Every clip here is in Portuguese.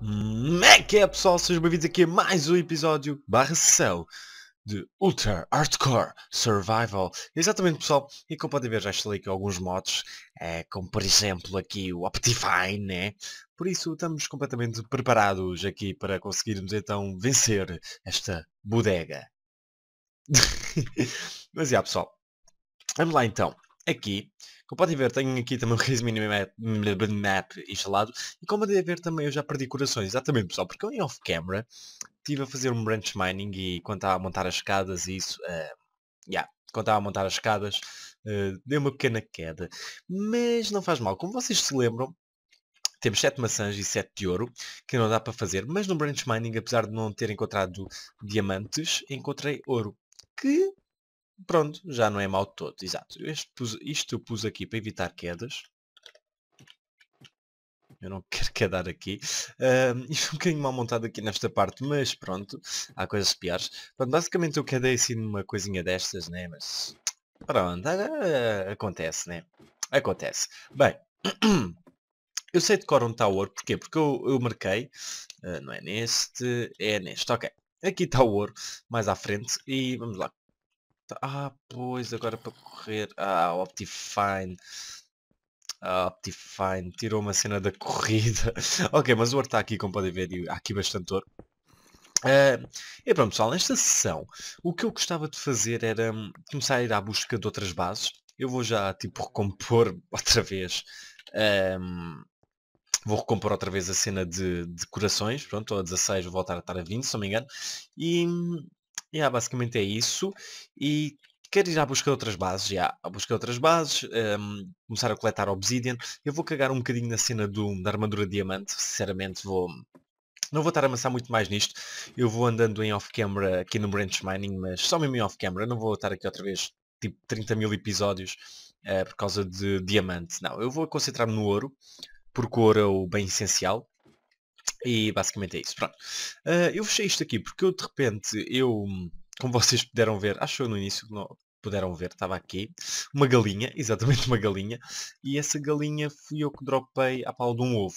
Como é que é pessoal? Sejam bem-vindos aqui a mais um episódio barra sessão de Ultra Hardcore Survival. Exatamente pessoal, e como podem ver já instalei aqui alguns mods, é, como por exemplo aqui o Optifine, né? Por isso estamos completamente preparados aqui para conseguirmos então vencer esta bodega. Mas já pessoal, vamos lá então. Aqui como podem ver, tenho aqui também o Raise Minimap map instalado. E como podem ver também, eu já perdi corações. Exatamente, pessoal, porque eu em off-camera estive a fazer um branch mining e quando estava a montar as escadas e isso... Uh, yeah, quando estava a montar as escadas, uh, deu uma pequena queda. Mas não faz mal. Como vocês se lembram, temos 7 maçãs e 7 de ouro, que não dá para fazer, mas no Branch Mining, apesar de não ter encontrado diamantes, encontrei ouro, que Pronto, já não é mal todo, exato. Pus, isto eu pus aqui para evitar quedas. Eu não quero quedar aqui. Uh, isto é um bocadinho mal montado aqui nesta parte, mas pronto, há coisas piores. Pronto, basicamente eu quedei assim numa coisinha destas, né? Mas pronto, uh, acontece, né? Acontece. Bem, eu sei de cor onde está o ouro, porquê? Porque eu, eu marquei, uh, não é neste, é neste, ok. Aqui está o ouro, mais à frente, e vamos lá, Tá, ah, pois, agora para correr. Ah, o Optifine. Ah, Optifine tirou uma cena da corrida. ok, mas o ouro está aqui, como podem ver, e há aqui bastante ouro. Uh, e pronto pessoal, nesta sessão o que eu gostava de fazer era hum, começar a ir à busca de outras bases. Eu vou já tipo recompor outra vez. Um, vou recompor outra vez a cena de, de corações, pronto, a 16 vou voltar a estar a 20, se não me engano. E hum, e há basicamente é isso. E quero ir à busca de outras bases, já, à busca de outras bases, um, ehm, começar a coletar obsidian. Eu vou cagar um bocadinho na cena do, da armadura de diamante, sinceramente vou... Não vou estar a amassar muito mais nisto, eu vou andando em off-camera aqui no Branch Mining, mas só mesmo em off-camera, não vou estar aqui outra vez, tipo 30 mil episódios uh, por causa de diamante. Não, eu vou concentrar-me no ouro, porque o ouro é o bem essencial, e basicamente é isso. Pronto. Uh, eu fechei isto aqui porque eu de repente, eu, como vocês puderam ver, acho eu no início que não puderam ver, estava aqui, uma galinha, exatamente uma galinha, e essa galinha fui eu que dropei a pau de um ovo.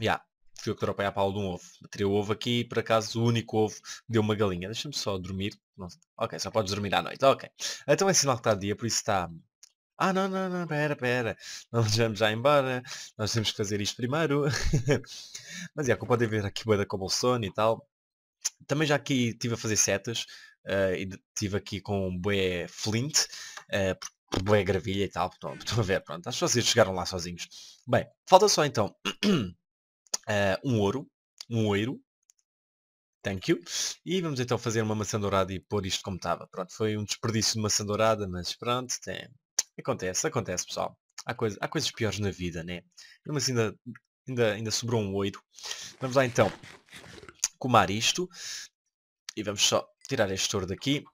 Já, yeah, fui eu que dropei a pau de um ovo. Tirei o ovo aqui e por acaso o único ovo deu uma galinha. Deixa-me só dormir. Não, ok, só podes dormir à noite. Ok. Então é sinal que está dia, por isso está ah, não, não, não, pera, pera. Não vamos já embora. Nós temos que fazer isto primeiro. Mas é, como podem ver aqui boa da Cobblestone e tal. Também já aqui estive a fazer setas. Uh, e estive aqui com um bué flint. Uh, bué gravilha e tal. Estão, estão a ver, pronto. Acho que vocês chegaram lá sozinhos. Bem, falta só então uh, um ouro. Um oiro. Thank you. E vamos então fazer uma maçã dourada e pôr isto como estava. Pronto, foi um desperdício de maçã dourada, mas pronto, tem, Acontece, acontece, pessoal. Há, coisa, há coisas piores na vida, né? Mas assim, ainda, ainda, ainda sobrou um ouro Vamos lá então comar isto. E vamos só tirar este ouro daqui.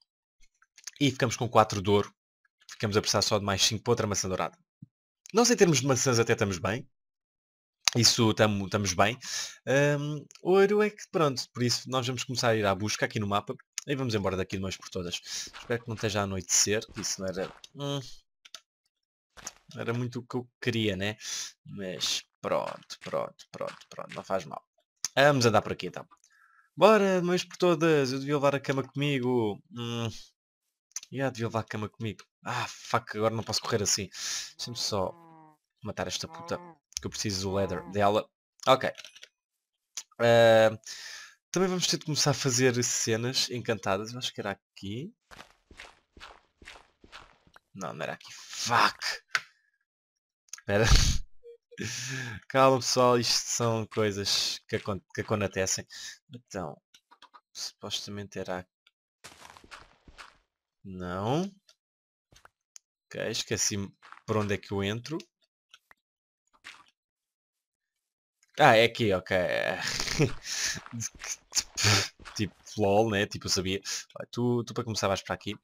E ficamos com 4 de ouro. Ficamos a precisar só de mais 5 para outra maçã dourada. Nós em termos de maçãs até estamos bem. Isso estamos tam, bem. Um, ouro é que pronto, por isso nós vamos começar a ir à busca aqui no mapa. E vamos embora daqui de mais por todas. Espero que não esteja a anoitecer. Isso não era... Hum, era muito o que eu queria, né? Mas pronto, pronto, pronto, pronto, não faz mal. Vamos andar por aqui então. Bora, mas por todas, eu devia levar a cama comigo. Hum. Yeah, devia levar a cama comigo. Ah, fuck, agora não posso correr assim. Deixa-me só matar esta puta, que eu preciso do leather dela. Ok. Uh, também vamos ter de começar a fazer cenas encantadas. acho que era aqui. Não, não era aqui. Fuck! Espera. Calma pessoal, isto são coisas que, acon que acontecem. Então, supostamente era... Não. Ok, esqueci por onde é que eu entro. Ah, é aqui, ok. Tipo, tipo, lol, né? Tipo, eu sabia. Tu, tu para começar vais para aqui.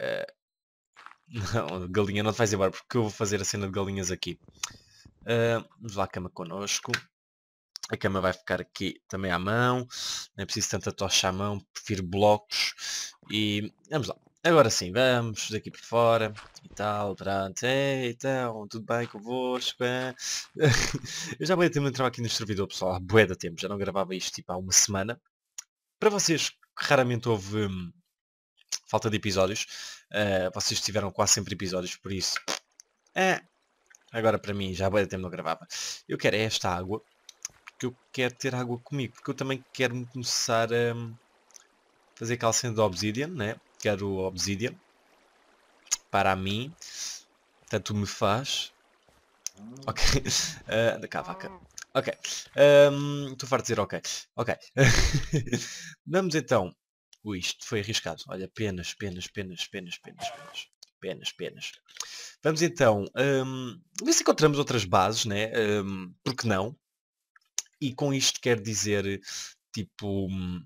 Uh, não, galinha não te vais embora porque eu vou fazer a cena de galinhas aqui. Uh, vamos lá à cama connosco. A cama vai ficar aqui também à mão. Não é preciso tanta tocha à mão, prefiro blocos. E vamos lá. Agora sim, vamos daqui para fora e tal, pronto, Ei, eh, então, tudo bem convosco? É? eu já vou tempo entrava aqui no servidor, pessoal, há bué da tempo, já não gravava isto tipo há uma semana. Para vocês raramente houve falta de episódios. Uh, vocês tiveram quase sempre episódios, por isso. É. Agora para mim, já há é tempo não gravava. Eu quero é esta água, porque eu quero ter água comigo, porque eu também quero começar a fazer calcinha de Obsidian, né? Quero Obsidian. Para mim. Tanto me faz. Ok. Uh, cá, vaca. Ok. Estou um, farto de dizer ok. Ok. Vamos então Ui, isto foi arriscado. Olha, penas, penas, penas, penas, penas, penas. Penas, penas. Vamos então um, ver se encontramos outras bases, né? Um, porque não? E com isto quer dizer, tipo, hum,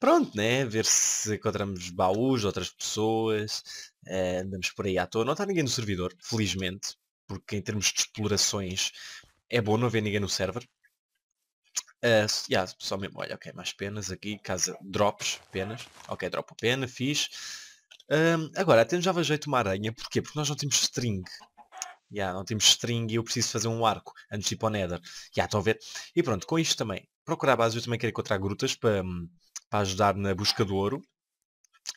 pronto, né? Ver se encontramos baús, outras pessoas, uh, andamos por aí à toa. Não está ninguém no servidor, felizmente, porque em termos de explorações é bom não haver ninguém no server, Uh, yeah, só mesmo, olha, ok, mais penas aqui, casa, drops, penas. Ok, drop pena, fiz. Um, agora, até já dava jeito uma aranha, porquê? Porque nós não temos string. Yeah, não temos string e eu preciso fazer um arco antes de ir para o nether. Yeah, estão a ver? E pronto, com isto também. Procurar base eu também quero encontrar grutas para, hum, para ajudar na busca do ouro.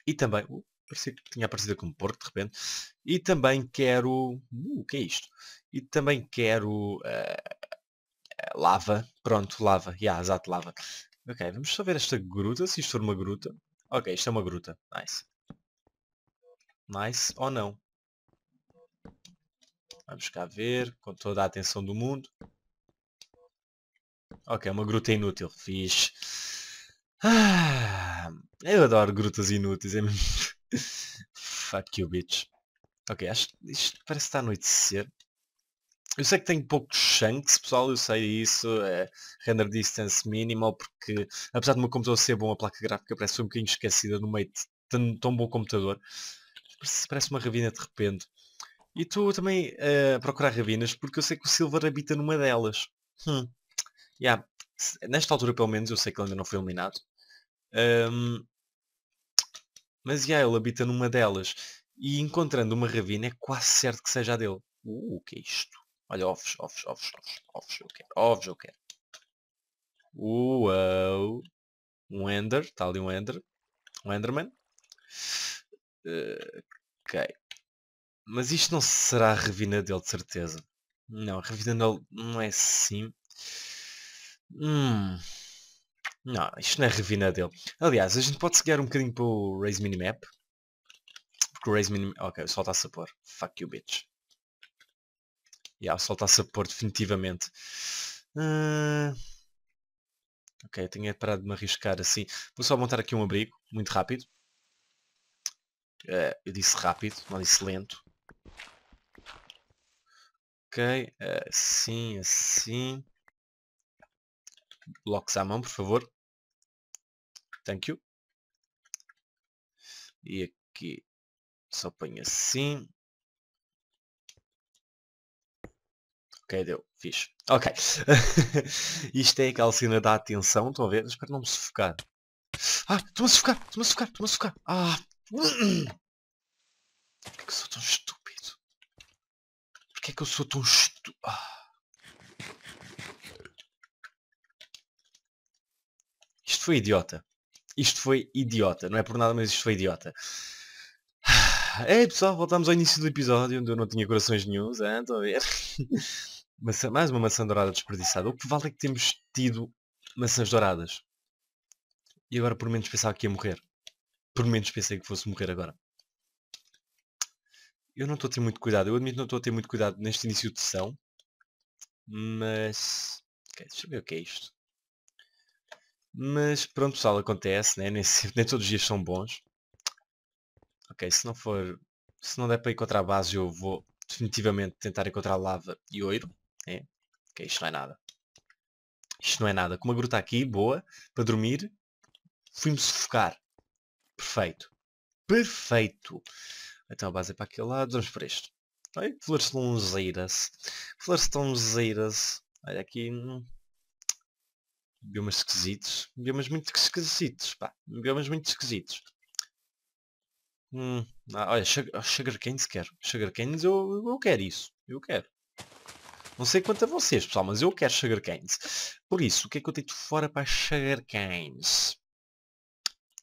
E também... Uh, parecia que tinha aparecido como porco de repente. E também quero... Uh, o que é isto? E também quero... Uh, lava. Pronto, lava. Yeah, exato, lava. Ok, vamos só ver esta gruta, se isto for uma gruta. Ok, isto é uma gruta. Nice. Nice ou não. Vamos cá ver, com toda a atenção do mundo. Ok, é uma gruta inútil. Fiz. Ah, eu adoro grutas inúteis. É Fuck you, bitch. Ok, acho que isto parece estar a anoitecer. Eu sei que tem poucos shanks, pessoal, eu sei isso, é render distance minimal, porque apesar de uma computador ser bom, a placa gráfica parece um bocadinho esquecida no meio de tão, tão bom computador. Parece uma ravina de repente. E estou também uh, a procurar ravinas, porque eu sei que o Silver habita numa delas. Hum. Yeah. Nesta altura, pelo menos, eu sei que ele ainda não foi eliminado. Um... Mas, yeah, ele habita numa delas. E encontrando uma ravina, é quase certo que seja a dele. Uh, o que é isto? Olha, ovos, ovos, ovos, ovos, ovos, eu quero, ovos eu quero. Uau! Um Ender, está ali um Ender. Um Enderman. Eh, ok. Mas isto não será a revina dele, de certeza. Não, a revina dele não é assim. Hum. Não, isto não é a revina dele. Aliás, a gente pode seguir um bocadinho para o Raise Minimap. Porque o Raise Minimap... Ok, o sol está a sapor. Fuck you, bitch e Yeah, soltar-se a pôr definitivamente. Uh... Ok, tenho é parado de me arriscar assim. Vou só montar aqui um abrigo, muito rápido. Uh, eu disse rápido, não disse lento. Ok, assim, assim. Blocos à mão, por favor. Thank you. E aqui só ponho assim. Ok, deu. fiz. Ok. Isto é aquela cena da atenção, estão a ver? Mas para não me sufocar. Ah, estou-me a sufocar, estou-me a sufocar, estou-me a sufocar. Ah. Porquê que eu sou tão estúpido? Porquê que eu sou tão estúpido? Ah. Isto foi idiota. Isto foi idiota. Não é por nada, mas isto foi idiota. Ei pessoal, voltamos ao início do episódio onde eu não tinha corações nenhums, é, estão a ver? Maçã, mais uma maçã dourada desperdiçada. O que vale é que temos tido maçãs douradas. E agora por menos pensava que ia morrer. Por menos pensei que fosse morrer agora. Eu não estou a ter muito cuidado. Eu admito que não estou a ter muito cuidado neste início de sessão. Mas... Okay, deixa eu ver o que é isto. Mas pronto pessoal, acontece, né? nem, nem todos os dias são bons. Ok, se não for... Se não der para encontrar a base eu vou definitivamente tentar encontrar lava e oiro. É. Ok, isto não é nada. Isto não é nada. Com uma gruta aqui, boa, para dormir. Fui-me sufocar. Perfeito. Perfeito. Então a base é para aquele lado, vamos para este. Olha, flores lonzeiras. Flores lonzeiras. Olha aqui. Hum. Biomas esquisitos. Biomas muito esquisitos. Pá. Biomas muito esquisitos. Hum. Ah, olha, sugarcane sugar canes quero. Sugarcane eu, eu quero isso. Eu quero. Não sei quanto a vocês, pessoal, mas eu quero sugar canes. Por isso, o que é que eu tenho de fora para sugar canes?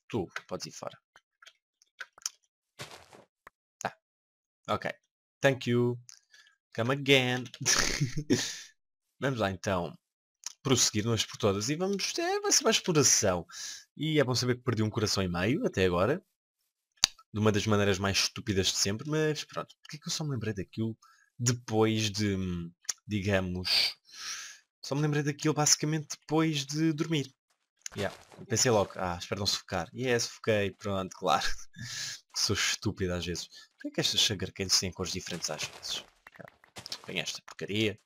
Tu, é podes ir fora. Tá. Ok. Thank you. Come again. vamos lá então. Prosseguir umas por todas e vamos É, vai ser uma exploração. E é bom saber que perdi um coração e meio até agora. De uma das maneiras mais estúpidas de sempre, mas pronto. Porquê é que eu só me lembrei daquilo depois de hum, digamos. Só me lembrei daquilo basicamente depois de dormir. Yeah. Pensei logo, ah, espero não sufocar. E yeah, é, sufoquei, pronto, claro. Sou estúpido às vezes. Por que estas sugarcanes têm cores diferentes às vezes? vem esta porcaria.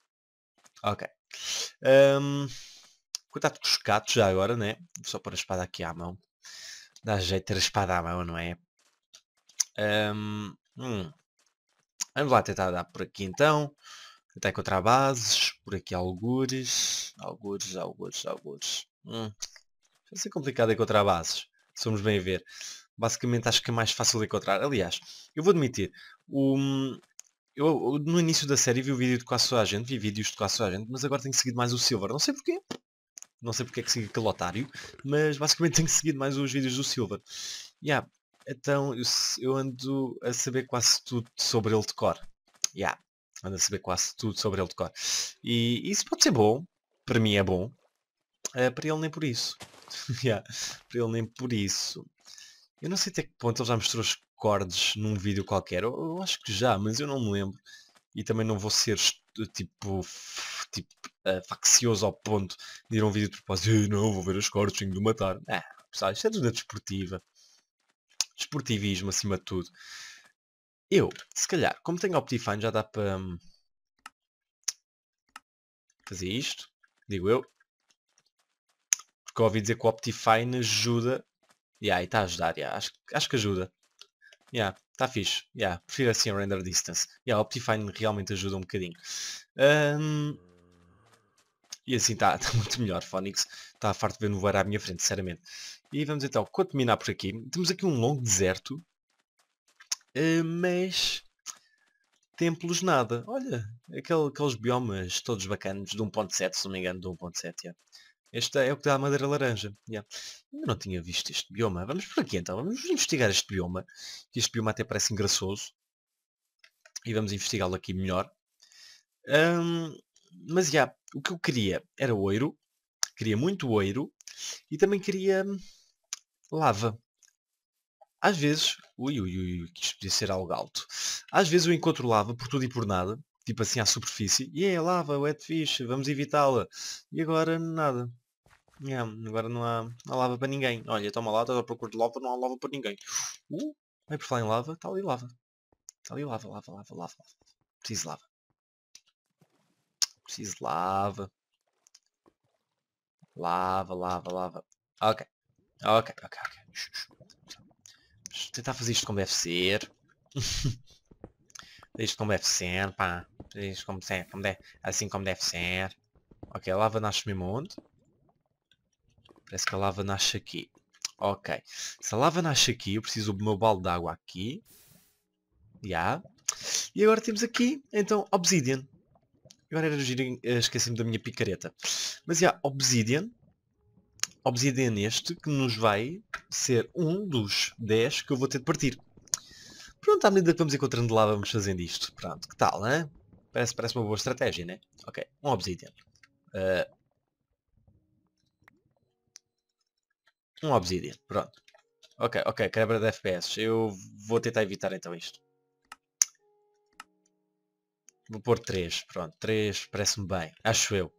Ok. Um, cuidado com os gatos já agora, né? Vou só pôr a espada aqui à mão. Dá jeito de ter a espada à mão, não é? Um, hum. Vamos lá tentar dar por aqui então. Até contra bases, por aqui algures, algures, algures, algures. Hum. Vai ser complicado encontrar bases, se formos bem ver. Basicamente acho que é mais fácil de encontrar. Aliás, eu vou admitir, o, hum, eu, no início da série vi o vídeo de quase só a gente, vi vídeos de quase só a gente, mas agora tenho seguido mais o Silver. Não sei porquê. Não sei porque é que sigo aquele otário, mas basicamente tenho seguido mais os vídeos do Silver. Yeah, então eu, eu ando a saber quase tudo sobre ele de cor. Yeah, anda a saber quase tudo sobre ele de cor. E isso pode ser bom, para mim é bom, é, para ele nem por isso. yeah, para ele nem por isso. Eu não sei até que ponto ele já mostrou os cordes num vídeo qualquer, eu, eu acho que já, mas eu não me lembro. E também não vou ser tipo, tipo uh, faccioso ao ponto de ir a um vídeo de propósito, não, vou ver as cordas, tenho de matar. Ah, pessoal, isto é tudo na desportiva. Desportivismo acima de tudo. Eu, se calhar, como tenho Optifine já dá para hum, fazer isto, digo eu. Porque ouvi dizer que o Optifine ajuda. E yeah, aí está a ajudar, yeah, acho, acho que ajuda. Yeah, está fixe. Yeah, prefiro assim a render distance. E Yeah, Optifine realmente ajuda um bocadinho. Um, e assim está tá muito melhor. Phonix está farto de ver no voar à minha frente, sinceramente. E vamos então, quando terminar por aqui, temos aqui um longo deserto Uh, mas templos nada. Olha, aquele, aqueles biomas todos bacanos de 1.7, se não me engano, de 1.7. Yeah. Este é o que dá a madeira laranja. Yeah. Ainda não tinha visto este bioma. Vamos por aqui então. Vamos investigar este bioma. Que este bioma até parece engraçoso. E vamos investigá-lo aqui melhor. Um, mas já, yeah, o que eu queria era oiro. Queria muito oiro. E também queria hum, lava. Às vezes, ui, ui, ui, que isto podia ser algo alto. Às vezes eu encontro lava por tudo e por nada, tipo assim à superfície, e yeah, é lava, wetfish, vamos evitá-la. E agora nada. Yeah, agora não há, há lava para ninguém. Olha, toma lá, estás a procura de lava, não há lava para ninguém. Uh, é por falar em lava, está ali lava. Está ali lava, lava, lava, lava, lava. Preciso de lava. Preciso de lava. Lava, lava, lava. Ok. Ok, ok, ok. Vamos tentar fazer isto como deve ser. isto como deve ser, pá. Isto como, ser, é, como deve, assim como deve ser. Ok, a lava nasce mesmo onde? Parece que a lava nasce aqui. Ok. Se a lava nasce aqui, eu preciso do meu balde de água aqui. Já. Yeah. E agora temos aqui, então, Obsidian. Agora era giro, eh, esqueci-me da minha picareta. Mas já, yeah, Obsidian obsidian este que nos vai ser um dos 10 que eu vou ter de partir. Pronto, à medida que vamos encontrando lá, vamos fazendo isto. Pronto, que tal, né? Parece, parece uma boa estratégia, né? Ok, um obsidian. Uh... Um obsidian, pronto. Ok, ok, quebra de FPS. Eu vou tentar evitar então isto. Vou pôr 3, pronto. 3 parece-me bem, acho eu.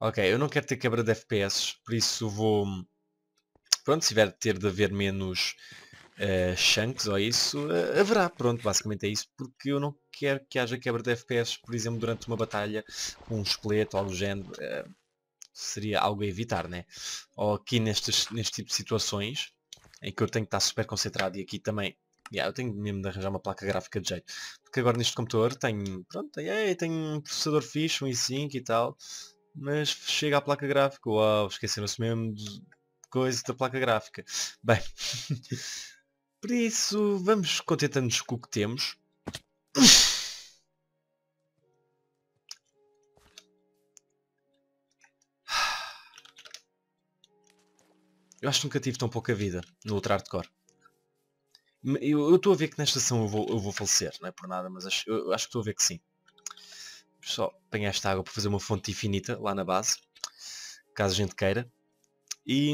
Ok, eu não quero ter quebra de FPS, por isso vou... Pronto, se tiver de ter de haver menos uh, eh, shanks ou isso, uh, haverá. Pronto, basicamente é isso, porque eu não quero que haja quebra de FPS, por exemplo, durante uma batalha com um esqueleto ou algo do género. Uh, seria algo a evitar, né? Ou aqui nestes, neste tipo de situações, em que eu tenho que estar super concentrado e aqui também Yeah, eu tenho mesmo de arranjar uma placa gráfica de jeito. Porque agora neste computador tenho, pronto, tenho um processador fixe, um i5 e tal mas chega à placa gráfica. Uau, esqueceram-se mesmo de coisa da placa gráfica. Bem, por isso vamos contentando-nos com o que temos. Eu acho que nunca tive tão pouca vida no outro Hardcore. Eu estou a ver que nesta sessão eu vou, eu vou falecer, não é por nada, mas acho, eu, acho que estou a ver que sim só apanhar esta água para fazer uma fonte infinita lá na base, caso a gente queira. E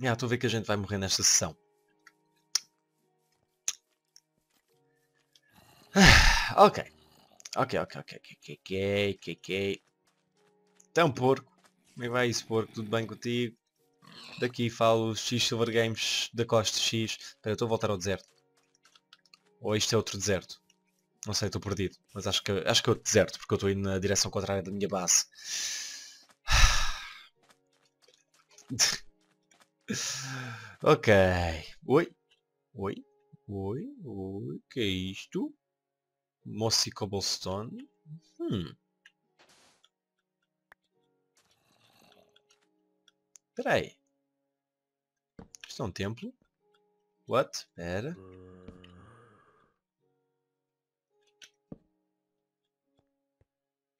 yeah, estou a ver que a gente vai morrer nesta sessão. Ah, ok ok. Ok, ok, ok, ok, ok, ok, ok. Então porco, como é que vai isso porco? Tudo bem contigo? Daqui falo X Silver Games da Costa X. Espera, estou a voltar ao deserto. Ou oh, isto é outro deserto. Não sei, estou perdido. Mas acho que, acho que é deserto, porque eu estou indo na direção contrária da minha base. ok. Oi. Oi. Oi. Oi. Que é isto? Mossy Cobblestone. Hum. Espera aí. Isto é um templo? What? Pera. Hum.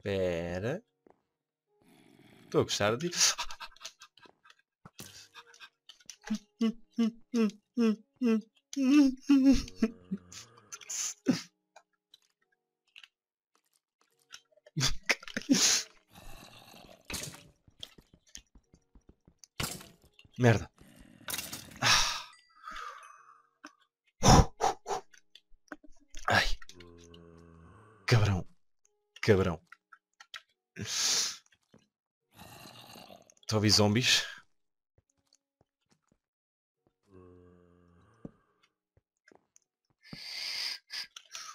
Espera. Estou a gostar de... Merda. Ai. Cabrão. Cabrão. Só vi zombies.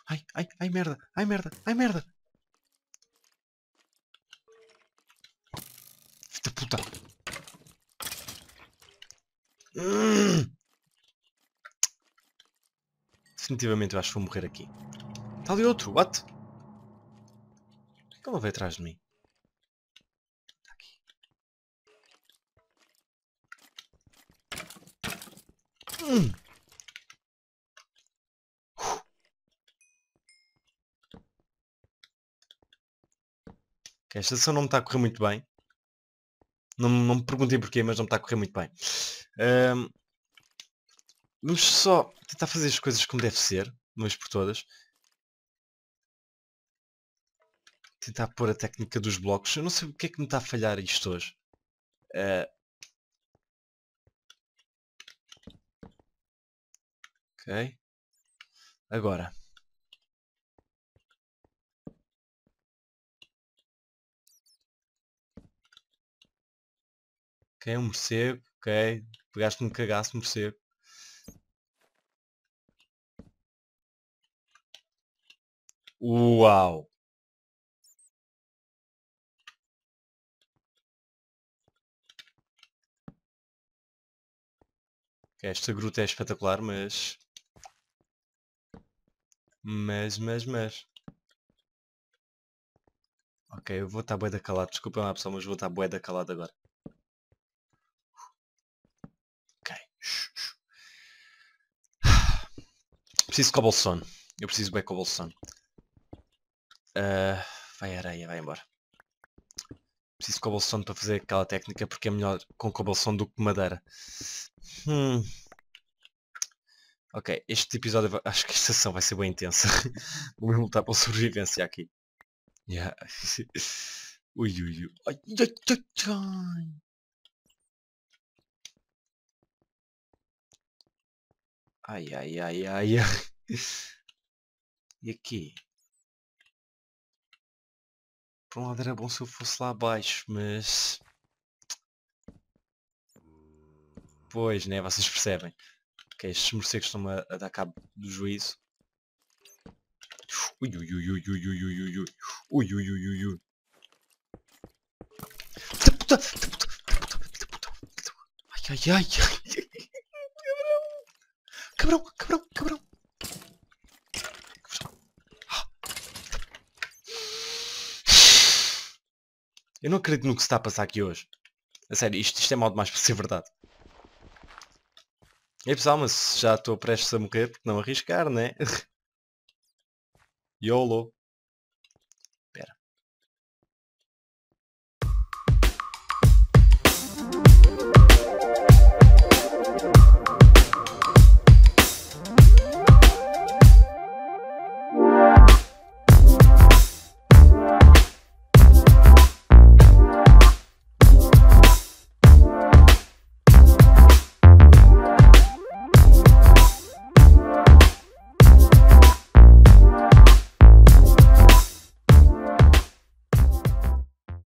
Ai, ai, ai merda, ai merda, ai merda. Fita puta. Definitivamente eu acho que vou morrer aqui. Está ali outro, what? Por que é ela veio atrás de mim? Hum. Esta sessão não me está a correr muito bem. Não, não me perguntei porquê, mas não me está a correr muito bem. Um, vamos só tentar fazer as coisas como deve ser, uma vez por todas. Tentar pôr a técnica dos blocos. Eu não sei o que é que me está a falhar isto hoje. Uh, Ok. Agora. Ok, um morcego. Ok. Pegaste-me um cagaço, morcego. Uau! Esta gruta é espetacular, mas mas, mas, mas. Ok, eu vou estar boeda calado. Desculpem lá pessoal, mas vou estar boeda calado agora. Ok. Preciso de cobblestone. Eu preciso de cobblestone. Uh, vai areia, vai embora. Preciso de cobblestone para fazer aquela técnica porque é melhor com cobblestone do que madeira. Hum. Ok, este episódio acho que esta sessão vai ser bem intensa. Vamos lutar a sobrevivência aqui. Yeah. ui, ui, ui. Ai, ai, ai, ai. Ai, ai, ai, ai, ai. E aqui? Por um lado era bom se eu fosse lá abaixo, mas... Pois, né? Vocês percebem. Que é estes morcegos estão a, a dar cabo do juízo. Ui, ui, ui, ui, ui, ui, ui, ui. Ui, ui, ui, ui, ui. Puta, puta, puta, puta, puta. Ai, ai, ai, ai. Cabrão, cabrão, cabrão. cabrão. Eu não acredito no que se está a passar aqui hoje. A sério, isto, isto é mal demais para ser verdade. E pessoal, mas já estou prestes a morrer porque não arriscar, né? YOLO.